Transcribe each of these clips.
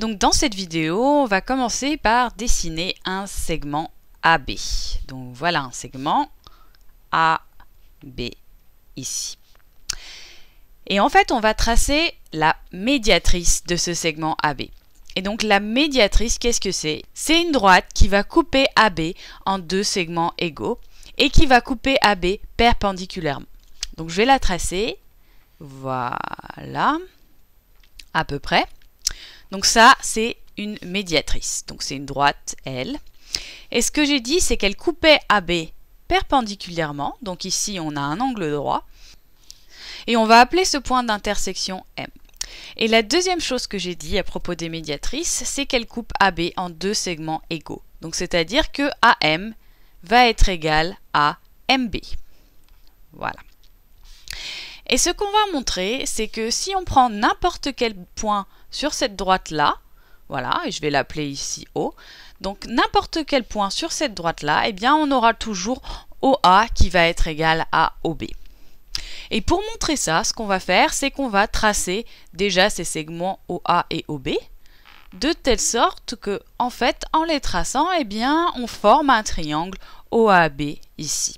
Donc dans cette vidéo, on va commencer par dessiner un segment AB. Donc voilà un segment AB ici. Et en fait, on va tracer la médiatrice de ce segment AB. Et donc la médiatrice, qu'est-ce que c'est C'est une droite qui va couper AB en deux segments égaux et qui va couper AB perpendiculairement. Donc je vais la tracer, voilà, à peu près. Donc ça, c'est une médiatrice. Donc c'est une droite L. Et ce que j'ai dit, c'est qu'elle coupait AB perpendiculairement. Donc ici, on a un angle droit. Et on va appeler ce point d'intersection M. Et la deuxième chose que j'ai dit à propos des médiatrices, c'est qu'elle coupe AB en deux segments égaux. Donc c'est-à-dire que AM va être égal à MB. Voilà. Et ce qu'on va montrer, c'est que si on prend n'importe quel point sur cette droite-là, voilà, et je vais l'appeler ici O. Donc n'importe quel point sur cette droite-là, eh bien on aura toujours OA qui va être égal à OB. Et pour montrer ça, ce qu'on va faire, c'est qu'on va tracer déjà ces segments OA et OB de telle sorte que, en fait, en les traçant, eh bien, on forme un triangle OAB ici.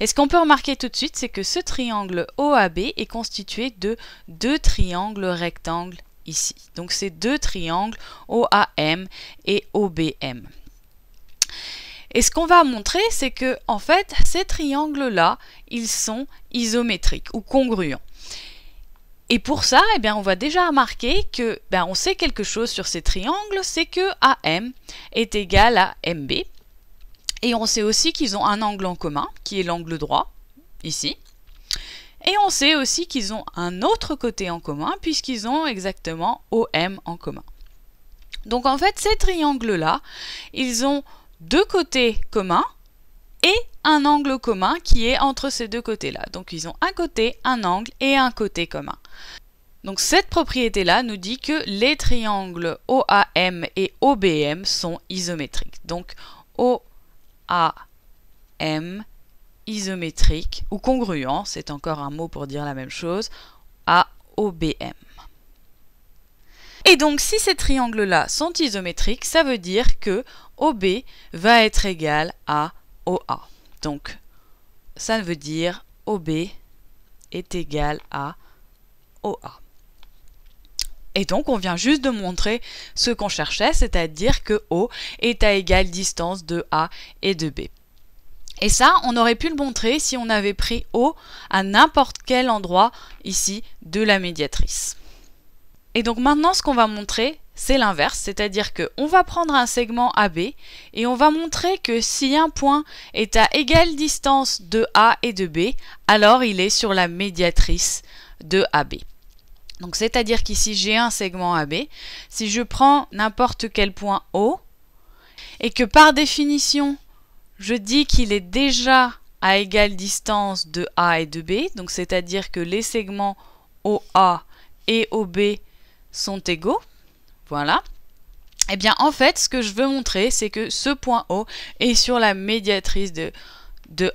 Et ce qu'on peut remarquer tout de suite, c'est que ce triangle OAB est constitué de deux triangles rectangles ici. Donc ces deux triangles OAM et OBM. Et ce qu'on va montrer, c'est que en fait, ces triangles-là, ils sont isométriques ou congruents. Et pour ça, eh bien, on va déjà remarquer que ben, on sait quelque chose sur ces triangles, c'est que AM est égal à MB. Et on sait aussi qu'ils ont un angle en commun, qui est l'angle droit, ici. Et on sait aussi qu'ils ont un autre côté en commun puisqu'ils ont exactement OM en commun. Donc en fait, ces triangles-là, ils ont deux côtés communs et un angle commun qui est entre ces deux côtés-là. Donc ils ont un côté, un angle et un côté commun. Donc cette propriété-là nous dit que les triangles OAM et OBM sont isométriques. Donc OAM isométrique ou congruent, c'est encore un mot pour dire la même chose, à OBM. Et donc si ces triangles-là sont isométriques, ça veut dire que OB va être égal à OA. Donc ça veut dire OB est égal à OA. Et donc on vient juste de montrer ce qu'on cherchait, c'est-à-dire que O est à égale distance de A et de B. Et ça, on aurait pu le montrer si on avait pris O à n'importe quel endroit ici de la médiatrice. Et donc maintenant, ce qu'on va montrer, c'est l'inverse, c'est-à-dire qu'on va prendre un segment AB et on va montrer que si un point est à égale distance de A et de B, alors il est sur la médiatrice de AB. Donc c'est-à-dire qu'ici j'ai un segment AB, si je prends n'importe quel point O, et que par définition je dis qu'il est déjà à égale distance de A et de B, donc c'est-à-dire que les segments OA et OB sont égaux. Voilà. Eh bien, en fait, ce que je veux montrer, c'est que ce point O est sur la médiatrice de, de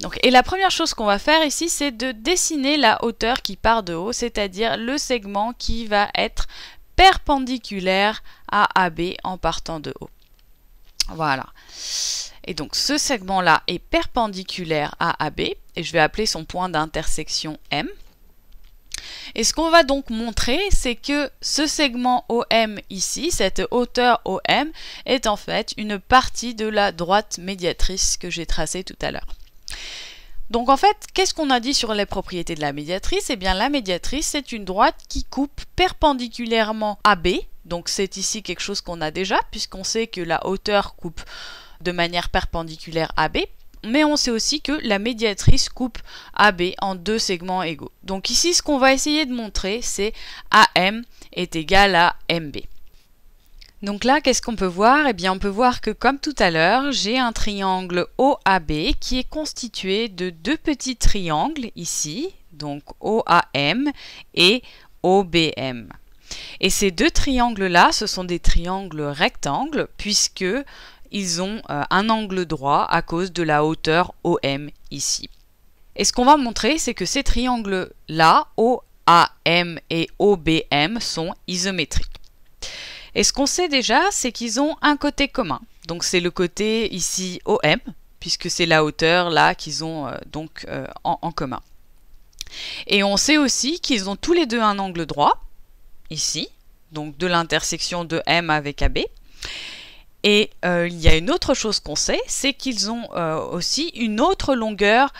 Donc, et la première chose qu'on va faire ici, c'est de dessiner la hauteur qui part de haut, c'est-à-dire le segment qui va être perpendiculaire à AB en partant de haut. Voilà. Et donc ce segment-là est perpendiculaire à AB, et je vais appeler son point d'intersection M. Et ce qu'on va donc montrer, c'est que ce segment OM ici, cette hauteur OM, est en fait une partie de la droite médiatrice que j'ai tracée tout à l'heure. Donc en fait, qu'est-ce qu'on a dit sur les propriétés de la médiatrice Eh bien la médiatrice, c'est une droite qui coupe perpendiculairement à B donc c'est ici quelque chose qu'on a déjà, puisqu'on sait que la hauteur coupe de manière perpendiculaire AB, mais on sait aussi que la médiatrice coupe AB en deux segments égaux. Donc ici, ce qu'on va essayer de montrer, c'est AM est égal à MB. Donc là, qu'est-ce qu'on peut voir Eh bien, on peut voir que, comme tout à l'heure, j'ai un triangle OAB qui est constitué de deux petits triangles ici, donc OAM et OBM. Et ces deux triangles-là, ce sont des triangles rectangles, puisqu'ils ont euh, un angle droit à cause de la hauteur OM ici. Et ce qu'on va montrer, c'est que ces triangles-là, OAM et OBM, sont isométriques. Et ce qu'on sait déjà, c'est qu'ils ont un côté commun. Donc c'est le côté ici OM, puisque c'est la hauteur là qu'ils ont euh, donc euh, en commun. Et on sait aussi qu'ils ont tous les deux un angle droit, ici, donc de l'intersection de M avec AB. Et euh, il y a une autre chose qu'on sait, c'est qu'ils ont euh, aussi une autre longueur,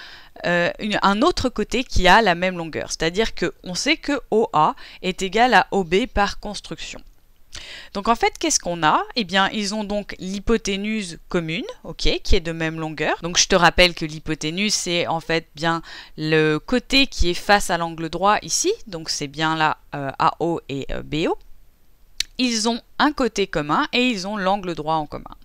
euh, un autre côté qui a la même longueur. C'est-à-dire qu'on sait que OA est égal à OB par construction. Donc en fait, qu'est-ce qu'on a Eh bien, ils ont donc l'hypoténuse commune, ok, qui est de même longueur. Donc je te rappelle que l'hypoténuse, c'est en fait bien le côté qui est face à l'angle droit ici, donc c'est bien là euh, AO et euh, BO. Ils ont un côté commun et ils ont l'angle droit en commun.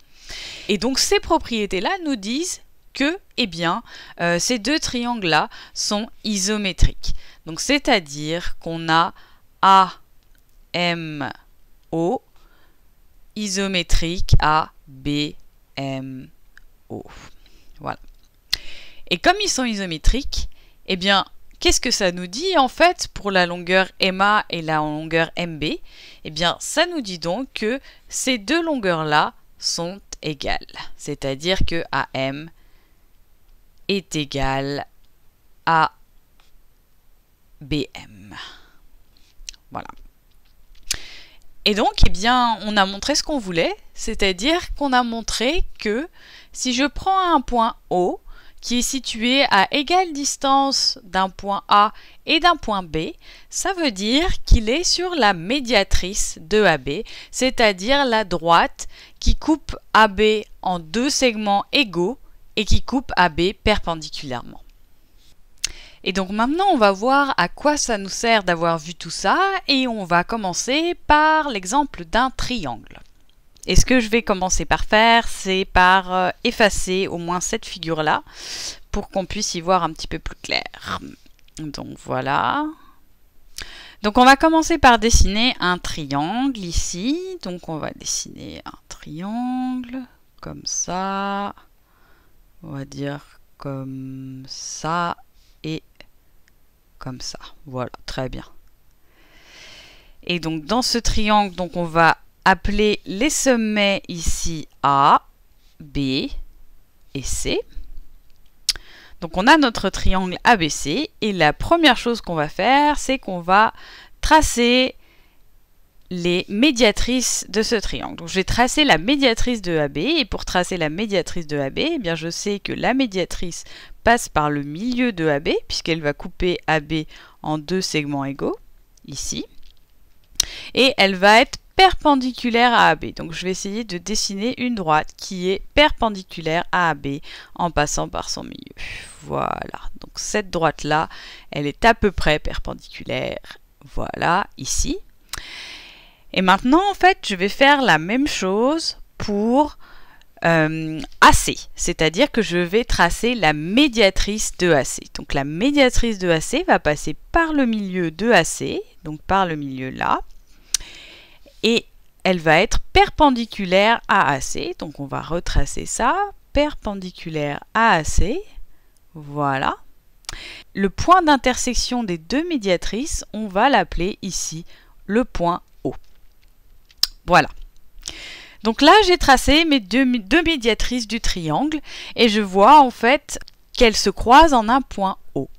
Et donc ces propriétés-là nous disent que, eh bien, euh, ces deux triangles-là sont isométriques. Donc c'est-à-dire qu'on a AM O isométrique à O. Voilà. Et comme ils sont isométriques, eh bien, qu'est-ce que ça nous dit en fait pour la longueur MA et la longueur MB Eh bien, ça nous dit donc que ces deux longueurs-là sont égales. C'est-à-dire que AM est égal à BM. Voilà. Et donc, eh bien, on a montré ce qu'on voulait, c'est-à-dire qu'on a montré que si je prends un point O, qui est situé à égale distance d'un point A et d'un point B, ça veut dire qu'il est sur la médiatrice de AB, c'est-à-dire la droite qui coupe AB en deux segments égaux et qui coupe AB perpendiculairement. Et donc maintenant, on va voir à quoi ça nous sert d'avoir vu tout ça et on va commencer par l'exemple d'un triangle. Et ce que je vais commencer par faire, c'est par euh, effacer au moins cette figure-là pour qu'on puisse y voir un petit peu plus clair. Donc voilà. Donc on va commencer par dessiner un triangle ici. Donc on va dessiner un triangle comme ça. On va dire comme ça et ça. Voilà, très bien. Et donc dans ce triangle, donc on va appeler les sommets ici A, B et C. Donc on a notre triangle ABC et la première chose qu'on va faire, c'est qu'on va tracer les médiatrices de ce triangle. Donc, je vais la médiatrice de AB, et pour tracer la médiatrice de AB, eh bien, je sais que la médiatrice passe par le milieu de AB, puisqu'elle va couper AB en deux segments égaux, ici, et elle va être perpendiculaire à AB. Donc je vais essayer de dessiner une droite qui est perpendiculaire à AB en passant par son milieu. Voilà, donc cette droite-là, elle est à peu près perpendiculaire, voilà, ici. Et maintenant, en fait, je vais faire la même chose pour euh, AC, c'est-à-dire que je vais tracer la médiatrice de AC. Donc la médiatrice de AC va passer par le milieu de AC, donc par le milieu là, et elle va être perpendiculaire à AC, donc on va retracer ça, perpendiculaire à AC, voilà. Le point d'intersection des deux médiatrices, on va l'appeler ici le point voilà. Donc là, j'ai tracé mes deux, médiatrices du triangle et je vois en fait qu'elles se croisent en un point O.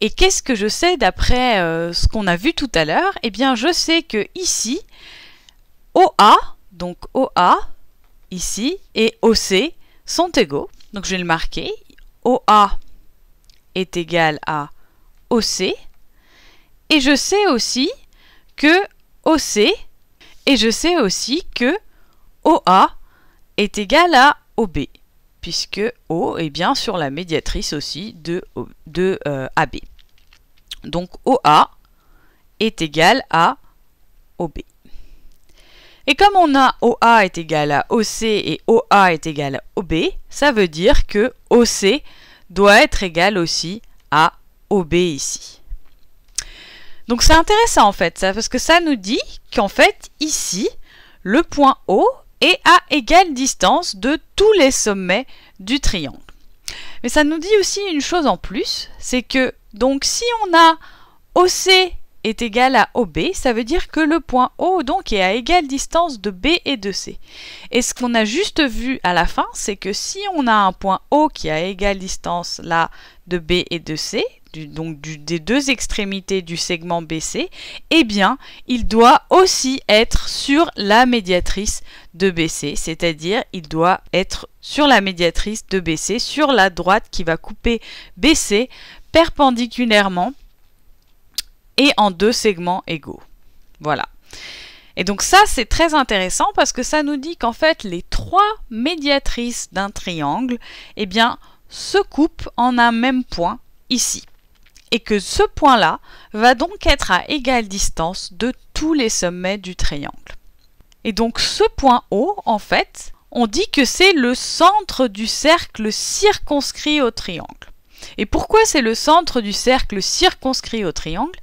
Et qu'est-ce que je sais d'après euh, ce qu'on a vu tout à l'heure Eh bien, je sais que ici, OA, donc OA, ici, et OC sont égaux. Donc je vais le marquer. OA est égal à OC. Et je sais aussi que OC et je sais aussi que OA est égal à OB, puisque O est bien sur la médiatrice aussi de, euh, AB. Donc OA est égal à OB. Et comme on a OA est égal à OC et OA est égal à OB, ça veut dire que OC doit être égal aussi à OB ici. Donc c'est intéressant en fait, ça, parce que ça nous dit qu'en fait, ici, le point O est à égale distance de tous les sommets du triangle. Mais ça nous dit aussi une chose en plus, c'est que donc si on a OC est égal à OB, ça veut dire que le point O donc est à égale distance de B et de C. Et ce qu'on a juste vu à la fin, c'est que si on a un point O qui est à égale distance là de B et de C, donc des deux extrémités du segment BC, eh bien, il doit aussi être sur la médiatrice de BC, c'est-à-dire il doit être sur la médiatrice de BC, sur la droite qui va couper BC perpendiculairement et en deux segments égaux. Voilà. Et donc ça, c'est très intéressant parce que ça nous dit qu'en fait, les trois médiatrices d'un triangle, eh bien, se coupent en un même point ici et que ce point-là va donc être à égale distance de tous les sommets du triangle. Et donc ce point O, en fait, on dit que c'est le centre du cercle circonscrit au triangle. Et pourquoi c'est le centre du cercle circonscrit au triangle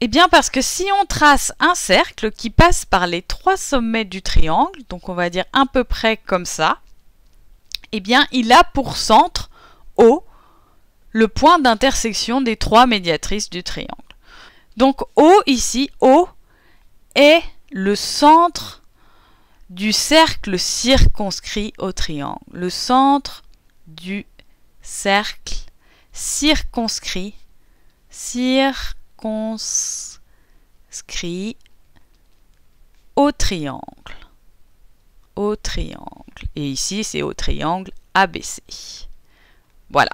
Eh bien parce que si on trace un cercle qui passe par les trois sommets du triangle, donc on va dire à peu près comme ça, eh bien il a pour centre O le point d'intersection des trois médiatrices du triangle. Donc O ici, O est le centre du cercle circonscrit au triangle, le centre du cercle circonscrit, circonscrit au triangle, au triangle. Et ici, c'est au triangle ABC. Voilà.